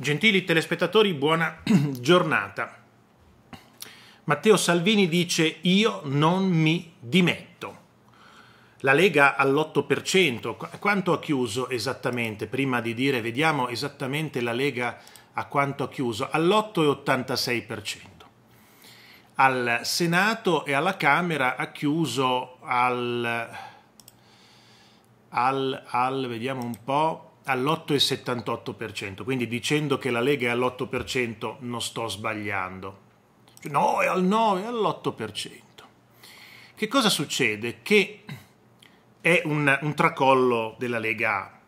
Gentili telespettatori, buona giornata. Matteo Salvini dice io non mi dimetto. La Lega all'8%, quanto ha chiuso esattamente? Prima di dire vediamo esattamente la Lega a quanto ha chiuso, all'8,86%. Al Senato e alla Camera ha chiuso al, al, al vediamo un po', all'8,78%, quindi dicendo che la Lega è all'8% non sto sbagliando. No, è al 9, è all'8%. Che cosa succede? Che è un, un tracollo della Lega A.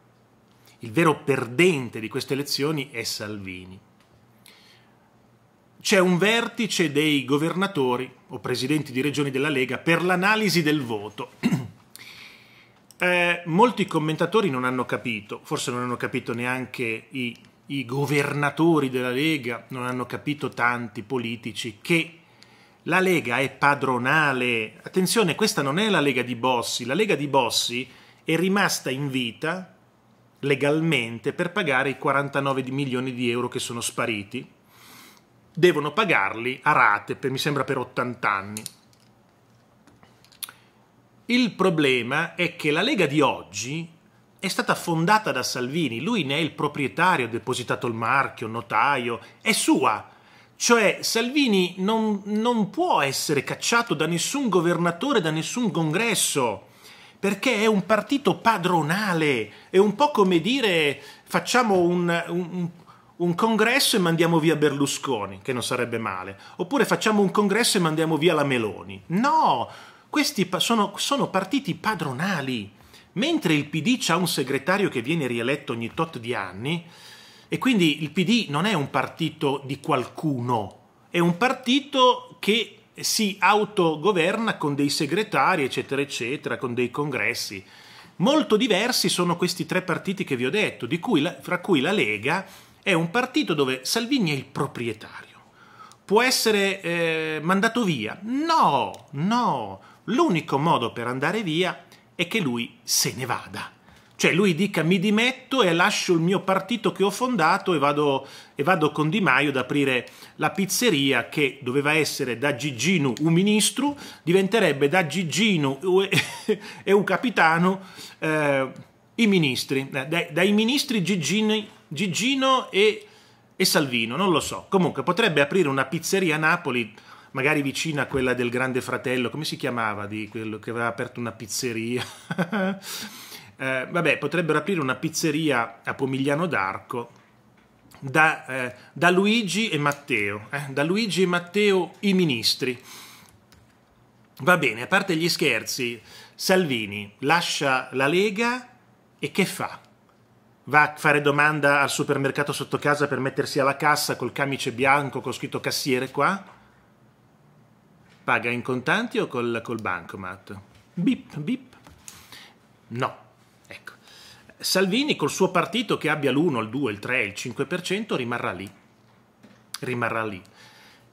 Il vero perdente di queste elezioni è Salvini. C'è un vertice dei governatori o presidenti di regioni della Lega per l'analisi del voto. eh, molti commentatori non hanno capito, forse non hanno capito neanche i, i governatori della Lega, non hanno capito tanti politici che la Lega è padronale. Attenzione, questa non è la Lega di Bossi, la Lega di Bossi è rimasta in vita legalmente per pagare i 49 milioni di euro che sono spariti. Devono pagarli a rate, per, mi sembra per 80 anni. Il problema è che la Lega di oggi è stata fondata da Salvini, lui ne è il proprietario, ha depositato il marchio, il notaio, è sua. Cioè Salvini non, non può essere cacciato da nessun governatore, da nessun congresso perché è un partito padronale, è un po' come dire facciamo un, un, un, congresso e mandiamo via Berlusconi, che non sarebbe male, oppure facciamo un congresso e mandiamo via la Meloni. No, questi sono, sono partiti padronali. Mentre il PD ha un segretario che viene rieletto ogni tot di anni, e quindi il PD non è un partito di qualcuno, è un partito che si autogoverna con dei segretari, eccetera, eccetera, con dei congressi. Molto diversi sono questi tre partiti che vi ho detto, cui la, fra cui la Lega è un partito dove Salvini è il proprietario può essere eh, mandato via. No, no, l'unico modo per andare via è che lui se ne vada. Cioè lui dica mi dimetto e lascio il mio partito che ho fondato e vado, e vado con Di Maio ad aprire la pizzeria che doveva essere da Gigino un ministro, diventerebbe da Gigino e un capitano eh, i ministri, eh, dai, dai ministri Gigini, Gigino e e Salvino, non lo so. Comunque potrebbe aprire una pizzeria a Napoli, magari vicina a quella del Grande Fratello, come si chiamava di quello che aveva aperto una pizzeria? eh, vabbè, potrebbero aprire una pizzeria a Pomigliano d'Arco da, eh, da, Luigi e Matteo, eh? da Luigi e Matteo i ministri. Va bene, a parte gli scherzi, Salvini lascia la Lega e che fa? va a fare domanda al supermercato sotto casa per mettersi alla cassa col camice bianco con scritto cassiere qua? Paga in contanti o col, col bancomat? Bip, bip. No. Ecco. Salvini col suo partito che abbia l'1, il 2, il 3, il 5% rimarrà lì. Rimarrà lì.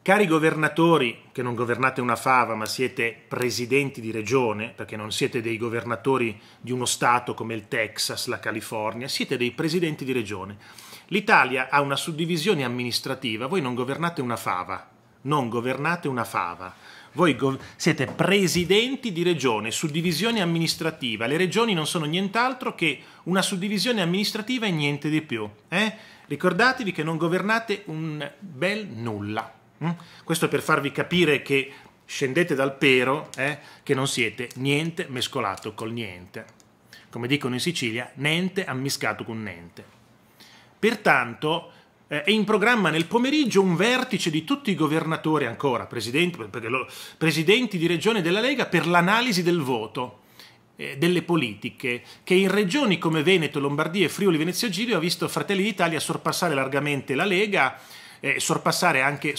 Cari governatori, che non governate una fava, ma siete presidenti di regione, perché non siete dei governatori di uno Stato come il Texas, la California, siete dei presidenti di regione. L'Italia ha una suddivisione amministrativa, voi non governate una fava, non governate una fava. Voi gov- siete presidenti di regione, suddivisione amministrativa. Le regioni non sono nient'altro che una suddivisione amministrativa e niente di più. Eh? Ricordatevi che non governate un bel nulla. Mm? Questo per farvi capire che scendete dal pero, eh, che non siete niente mescolato col niente. Come dicono in Sicilia, niente ammiscato con niente. Pertanto eh, è in programma nel pomeriggio un vertice di tutti i governatori ancora, presidenti, lo, presidenti di regione della Lega, per l'analisi del voto eh, delle politiche che in regioni come Veneto, Lombardia e Friuli Venezia Giglio ha visto Fratelli d'Italia sorpassare largamente la Lega eh, sorpassati anche,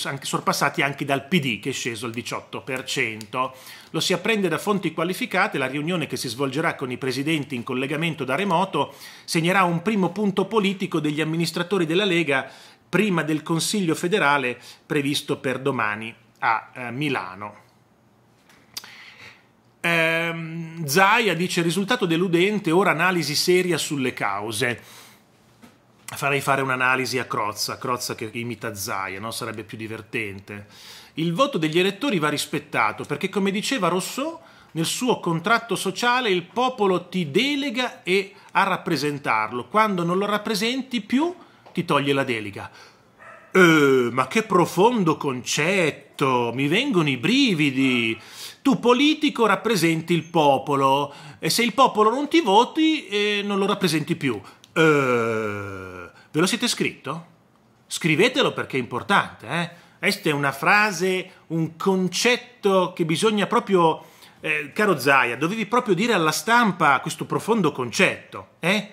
anche dal PD che è sceso al 18%. Lo si apprende da fonti qualificate, la riunione che si svolgerà con i presidenti in collegamento da remoto segnerà un primo punto politico degli amministratori della Lega prima del Consiglio federale previsto per domani a eh, Milano. Ehm, Zaia dice risultato deludente, ora analisi seria sulle cause farei fare un'analisi a Crozza, Crozza che imita Zaia, no? sarebbe più divertente. Il voto degli elettori va rispettato perché, come diceva Rousseau, nel suo contratto sociale il popolo ti delega e a rappresentarlo. Quando non lo rappresenti più, ti toglie la delega. Eh, ma che profondo concetto! Mi vengono i brividi! Tu politico rappresenti il popolo e se il popolo non ti voti, eh, non lo rappresenti più. Eh... Ve lo siete scritto? Scrivetelo perché è importante. Eh? Questa è una frase, un concetto che bisogna proprio... Eh, caro Zaia, dovevi proprio dire alla stampa questo profondo concetto. Eh?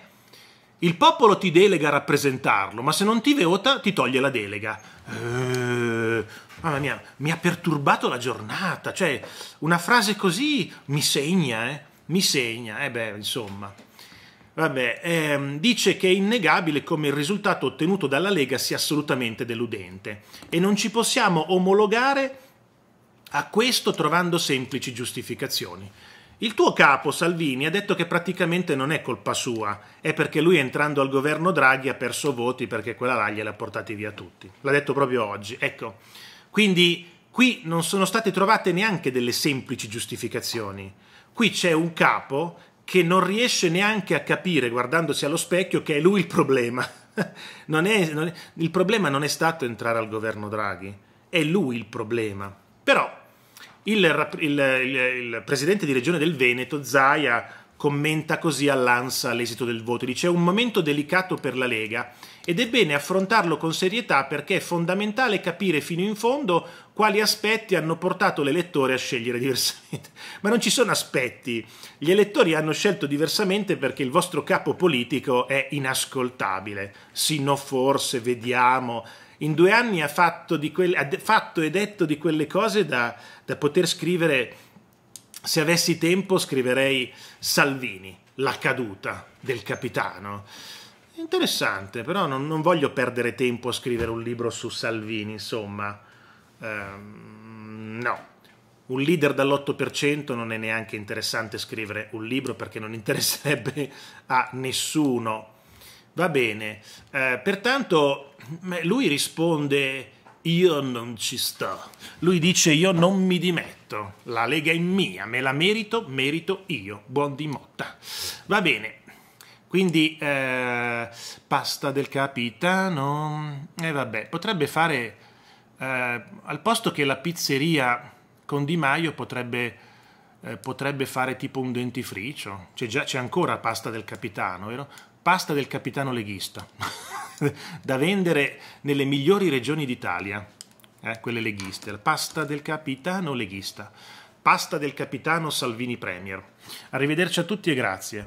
Il popolo ti delega a rappresentarlo, ma se non ti vota ti toglie la delega. Eh, mamma mia, mi ha perturbato la giornata. Cioè, una frase così mi segna, eh? Mi segna, eh beh, insomma. Vabbè, ehm, dice che è innegabile come il risultato ottenuto dalla Lega sia assolutamente deludente e non ci possiamo omologare a questo trovando semplici giustificazioni. Il tuo capo, Salvini, ha detto che praticamente non è colpa sua, è perché lui entrando al governo Draghi ha perso voti perché quella là gliela ha portati via tutti. L'ha detto proprio oggi. Ecco, quindi qui non sono state trovate neanche delle semplici giustificazioni. Qui c'è un capo che non riesce neanche a capire guardandosi allo specchio che è lui il problema. non è, non è, il problema non è stato entrare al governo Draghi, è lui il problema. Però il, il, il, il presidente di regione del Veneto, Zaia, commenta così all'ANSA l'esito del voto. Dice: È un momento delicato per la Lega ed è bene affrontarlo con serietà perché è fondamentale capire fino in fondo quali aspetti hanno portato l'elettore a scegliere diversamente. Ma non ci sono aspetti. Gli elettori hanno scelto diversamente perché il vostro capo politico è inascoltabile. Sì, no, forse, vediamo. In due anni ha fatto, quelle, ha fatto e detto di quelle cose da, da poter scrivere. Se avessi tempo scriverei Salvini, la caduta del capitano. Interessante, però non, non voglio perdere tempo a scrivere un libro su Salvini, insomma. Um, no. Un leader dall'8% non è neanche interessante scrivere un libro perché non interesserebbe a nessuno. Va bene, eh, pertanto lui risponde io non ci sto. Lui dice io non mi dimetto, la Lega è mia, me la merito, merito io. Buon di motta. Va bene. Quindi eh, pasta del capitano. E eh, vabbè, potrebbe fare eh, al posto che la pizzeria con Di Maio potrebbe, eh, potrebbe fare tipo un dentifricio, c'è, già, c'è ancora pasta del capitano, vero? Pasta del capitano leghista, da vendere nelle migliori regioni d'Italia, eh, quelle leghiste, la pasta del capitano leghista, pasta del capitano Salvini Premier. Arrivederci a tutti e grazie.